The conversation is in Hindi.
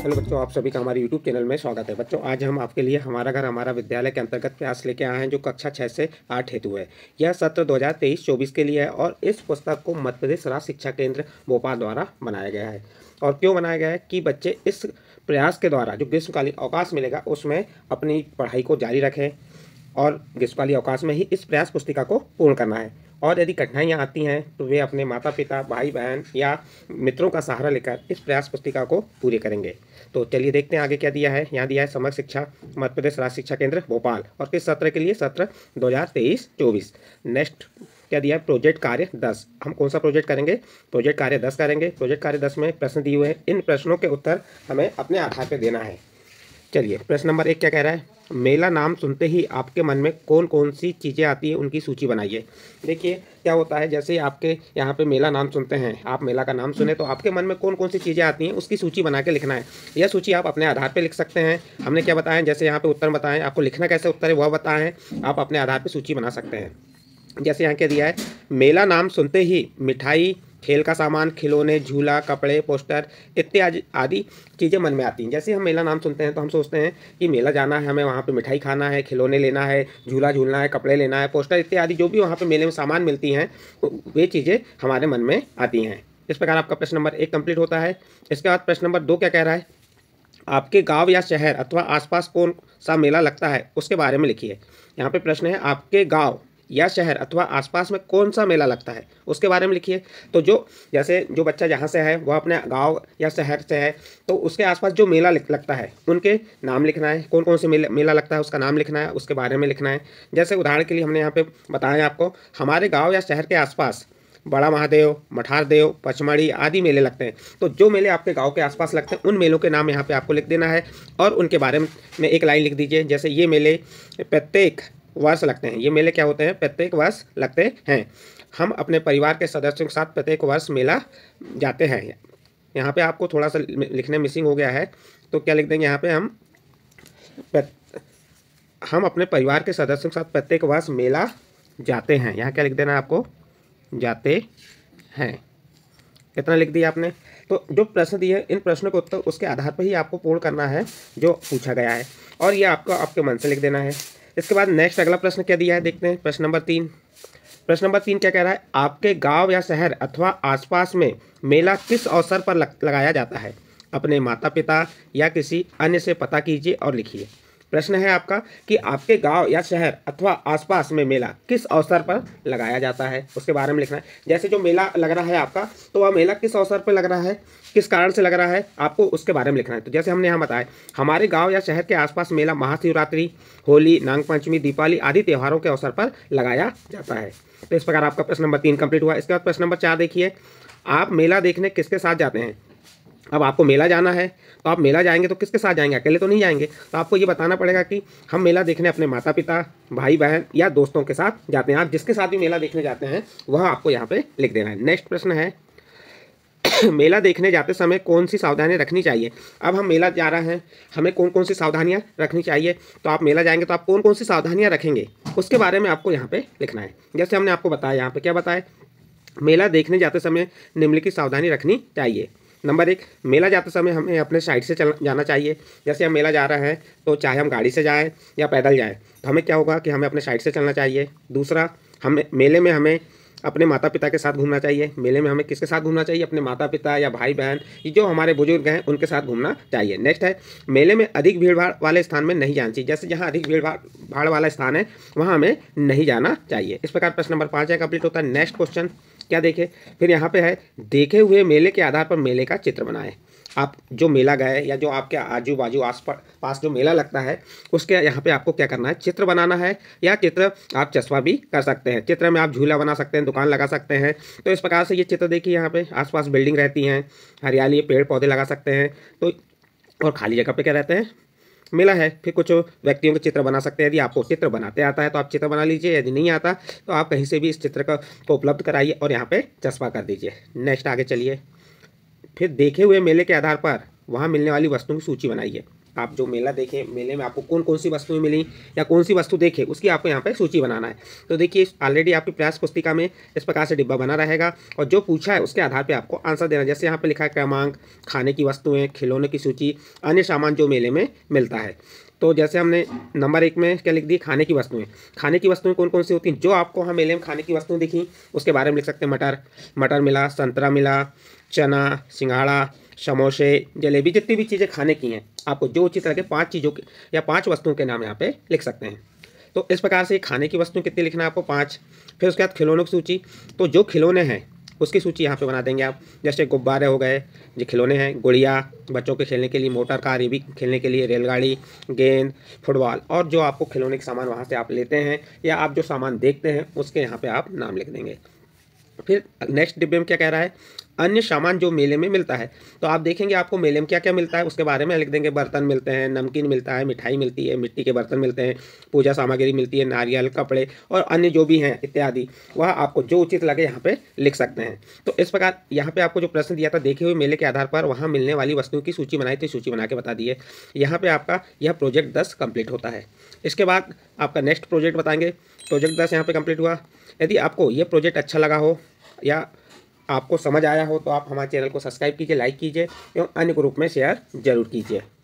हेलो बच्चों आप सभी का हमारे यूट्यूब चैनल में स्वागत है बच्चों आज हम आपके लिए हमारा घर हमारा विद्यालय के अंतर्गत प्रयास लेके आए हैं जो कक्षा छः से आठ हेतु है यह सत्र 2023-24 के लिए है और इस पुस्तक को मध्य प्रदेश राज्य शिक्षा केंद्र भोपाल द्वारा बनाया गया है और क्यों बनाया गया है कि बच्चे इस प्रयास के द्वारा जो ग्रीष्मकालीन अवकाश मिलेगा उसमें अपनी पढ़ाई को जारी रखें और ग्रीष्मकालीन अवकाश में ही इस प्रयास पुस्तिका को पूर्ण करना है और यदि कठिनाइयाँ आती हैं तो वे अपने माता पिता भाई बहन या मित्रों का सहारा लेकर इस प्रयास पुस्तिका को पूरी करेंगे तो चलिए देखते हैं आगे क्या दिया है यहाँ दिया है समग्र शिक्षा मध्य प्रदेश राज्य शिक्षा केंद्र भोपाल और किस सत्र के लिए सत्र दो हज़ार तेईस चौबीस नेक्स्ट क्या दिया है प्रोजेक्ट कार्य दस हम कौन सा प्रोजेक्ट करेंगे प्रोजेक्ट कार्य दस करेंगे प्रोजेक्ट कार्य दस में प्रश्न दिए हुए हैं इन प्रश्नों के उत्तर हमें अपने आधार पर देना है चलिए प्रश्न नंबर एक क्या कह रहा है मेला नाम सुनते ही आपके मन में कौन कौन सी चीज़ें आती हैं उनकी सूची बनाइए देखिए क्या होता है जैसे आपके यहाँ पे मेला नाम सुनते हैं आप मेला का नाम सुने तो आपके मन में कौन कौन सी चीज़ें आती हैं उसकी सूची बना के लिखना है यह सूची आप अपने आधार पर लिख सकते हैं हमने क्या बताया जैसे यहाँ पर उत्तर बताएं आपको लिखना कैसे उत्तर है वह बताएं आप अपने आधार पर सूची बना सकते हैं जैसे यहाँ क्या दिया है मेला नाम सुनते ही मिठाई खेल का सामान खिलौने झूला कपड़े पोस्टर इत्यादि आदि चीज़ें मन में आती हैं जैसे हम मेला नाम सुनते हैं तो हम सोचते हैं कि मेला जाना है हमें वहाँ पे मिठाई खाना है खिलौने लेना है झूला झूलना है कपड़े लेना है पोस्टर इत्यादि जो भी वहाँ पे मेले में सामान मिलती हैं वे चीज़ें हमारे मन में आती हैं इस प्रकार आपका प्रश्न नंबर एक कंप्लीट होता है इसके बाद प्रश्न नंबर दो क्या कह रहा है आपके गांव या शहर अथवा आसपास कौन सा मेला लगता है उसके बारे में लिखिए यहाँ पे प्रश्न है आपके गांव या शहर अथवा आसपास में कौन सा मेला लगता है उसके बारे में लिखिए तो जो जैसे जो बच्चा जहाँ से है वह अपने गाँव या शहर से है तो उसके आसपास जो मेला लगता है उनके नाम लिखना है कौन कौन से मेला मेला लगता है उसका नाम लिखना है उसके बारे में लिखना है जैसे उदाहरण के लिए हमने यहाँ पर बताया आपको हमारे गाँव या शहर के आसपास बड़ा महादेव मठारदेव पचमढ़ी आदि मेले लगते हैं तो जो मेले आपके गांव के आसपास लगते हैं उन मेलों के नाम यहाँ पे आपको लिख देना है और उनके बारे में एक लाइन लिख दीजिए जैसे ये मेले प्रत्येक वास लगते हैं ये मेले क्या होते हैं प्रत्येक वर्ष लगते हैं हम अपने परिवार के सदस्यों के साथ प्रत्येक वर्ष मेला जाते हैं यहाँ पे आपको थोड़ा सा लिखने मिसिंग हो गया है तो क्या लिख देंगे यहाँ पे हम हम अपने परिवार के सदस्यों के साथ प्रत्येक वर्ष मेला जाते हैं यहाँ क्या लिख देना आपको जाते हैं कितना लिख दिया आपने तो जो प्रश्न दिए इन प्रश्नों के उत्तर उसके आधार पर ही आपको पूर्ण करना है जो पूछा गया है और ये आपको आपके मन से लिख देना है इसके बाद नेक्स्ट अगला प्रश्न क्या दिया है देखते हैं प्रश्न नंबर तीन प्रश्न नंबर तीन क्या कह रहा है आपके गांव या शहर अथवा आसपास में मेला किस अवसर पर लग, लगाया जाता है अपने माता पिता या किसी अन्य से पता कीजिए और लिखिए प्रश्न है आपका कि आपके गांव या शहर अथवा आसपास में मेला किस अवसर पर लगाया जाता है उसके बारे में लिखना है जैसे जो मेला लग रहा है आपका तो वह मेला किस अवसर पर लग रहा है किस कारण से लग रहा है आपको उसके बारे में लिखना है तो जैसे हमने यहाँ बताया हमारे गाँव या शहर के आसपास मेला महाशिवरात्रि होली नागपंचमी दीपावली आदि त्यौहारों के अवसर पर लगाया जाता है तो इस प्रकार आपका प्रश्न नंबर तीन कंप्लीट हुआ इसके बाद प्रश्न नंबर चार देखिए आप मेला देखने किसके साथ जाते हैं अब आपको मेला जाना है तो आप मेला जाएंगे तो किसके साथ जाएंगे अकेले तो नहीं जाएंगे तो आपको ये बताना पड़ेगा कि हम मेला देखने अपने माता पिता भाई बहन या दोस्तों के साथ जाते हैं आप जिसके साथ भी मेला देखने जाते हैं वह आपको यहाँ पे लिख देना है नेक्स्ट प्रश्न है मेला देखने जाते समय कौन सी सावधानियाँ रखनी चाहिए अब हम मेला जा रहे हैं हमें कौन कौन सी सावधानियाँ रखनी चाहिए तो आप मेला जाएंगे तो आप कौन कौन सी सावधानियाँ रखेंगे उसके बारे में आपको यहाँ पर लिखना है जैसे हमने आपको बताया यहाँ पर क्या बताया मेला देखने जाते समय निम्नलिखित सावधानी रखनी चाहिए नंबर एक मेला जाते समय हमें अपने साइड से चल जाना चाहिए जैसे हम मेला जा रहे हैं तो चाहे हम गाड़ी से जाएँ या पैदल जाएँ तो हमें क्या होगा कि हमें अपने साइड से चलना चाहिए दूसरा हमें मेले में हमें अपने माता पिता के साथ घूमना चाहिए मेले में हमें किसके साथ घूमना चाहिए अपने माता पिता या भाई बहन जो हमारे बुजुर्ग हैं उनके साथ घूमना चाहिए नेक्स्ट है मेले में अधिक भीड़ भाड़ वाले स्थान में नहीं जाना चाहिए जैसे जहाँ अधिक भीड़ भाड़ वाला स्थान है वहाँ हमें नहीं जाना चाहिए इस प्रकार प्रश्न नंबर पाँच है कंप्लीट होता है नेक्स्ट क्वेश्चन क्या देखे फिर यहाँ पे है देखे हुए मेले के आधार पर मेले का चित्र बनाएं आप जो मेला गए या जो आपके आजू बाजू आस पास जो मेला लगता है उसके यहाँ पे आपको क्या करना है चित्र बनाना है या चित्र आप चश्मा भी कर सकते हैं चित्र में आप झूला बना सकते हैं दुकान लगा सकते हैं तो इस प्रकार से ये चित्र देखिए यहाँ पे आसपास बिल्डिंग रहती हैं हरियाली पेड़ पौधे लगा सकते हैं तो और खाली जगह पर क्या रहते हैं मेला है फिर कुछ व्यक्तियों के चित्र बना सकते हैं यदि आपको चित्र बनाते आता है तो आप चित्र बना लीजिए यदि नहीं आता तो आप कहीं से भी इस चित्र का को उपलब्ध कराइए और यहाँ पर चस्पा कर दीजिए नेक्स्ट आगे चलिए फिर देखे हुए मेले के आधार पर वहाँ मिलने वाली वस्तुओं की सूची बनाइए आप जो मेला देखें मेले में आपको कौन कौन सी वस्तुएं मिली या कौन सी वस्तु देखें उसकी आपको यहाँ पर सूची बनाना है तो देखिए ऑलरेडी आपकी प्रयास पुस्तिका में इस प्रकार से डिब्बा बना रहेगा और जो पूछा है उसके आधार पर आपको आंसर देना जैसे यहाँ पर लिखा है क्रमांक खाने की वस्तुएँ खिलौने की सूची अन्य सामान जो मेले में मिलता है तो जैसे हमने नंबर एक में क्या लिख दी खाने की वस्तुएं खाने की वस्तुएं कौन कौन सी होती हैं जो आपको हम में खाने की वस्तुएं दिखी उसके बारे में लिख सकते हैं मटर मटर मिला संतरा मिला चना सिंघाड़ा समोसे जलेबी जितनी भी चीज़ें खाने की हैं आपको जो तरह लगे पाँच चीज़ों के या पाँच वस्तुओं के नाम यहाँ पर लिख सकते हैं तो इस प्रकार से खाने की वस्तुएं कितनी लिखना है आपको पाँच फिर उसके बाद खिलौनों की सूची तो जो खिलौने हैं उसकी सूची यहाँ पे बना देंगे आप जैसे गुब्बारे हो गए जो खिलौने हैं गुड़िया बच्चों के खेलने के लिए मोटर कार ये भी खेलने के लिए रेलगाड़ी गेंद फुटबॉल और जो आपको खिलौने के सामान वहाँ से आप लेते हैं या आप जो सामान देखते हैं उसके यहाँ पर आप नाम लिख देंगे फिर नेक्स्ट डिब्बे में क्या कह रहा है अन्य सामान जो मेले में मिलता है तो आप देखेंगे आपको मेले में क्या क्या मिलता है उसके बारे में लिख देंगे बर्तन मिलते हैं नमकीन मिलता है मिठाई मिलती है मिट्टी के बर्तन मिलते हैं पूजा सामग्री मिलती है नारियल कपड़े और अन्य जो भी हैं इत्यादि वह आपको जो उचित लगे यहाँ पर लिख सकते हैं तो इस प्रकार यहाँ पर आपको जो प्रश्न दिया था देखे हुए मेले के आधार पर वहाँ मिलने वाली वस्तुओं की सूची बनाई थी सूची बना के बता दिए यहाँ पर आपका यह प्रोजेक्ट दस कम्प्लीट होता है इसके बाद आपका नेक्स्ट प्रोजेक्ट बताएंगे प्रोजेक्ट दस यहाँ पर कम्प्लीट हुआ यदि आपको ये प्रोजेक्ट अच्छा लगा हो या आपको समझ आया हो तो आप हमारे चैनल को सब्सक्राइब कीजिए लाइक कीजिए एवं अन्य ग्रुप में शेयर जरूर कीजिए